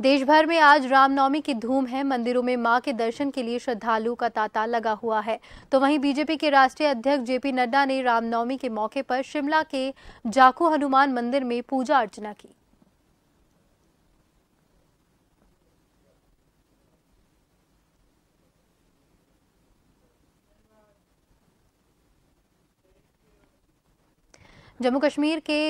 देश भर में आज रामनवमी की धूम है मंदिरों में मां के दर्शन के लिए श्रद्धालुओं का तांता लगा हुआ है तो वहीं बीजेपी के राष्ट्रीय अध्यक्ष जेपी नड्डा ने रामनवमी के मौके पर शिमला के जाकू हनुमान मंदिर में पूजा अर्चना की जम्मू कश्मीर के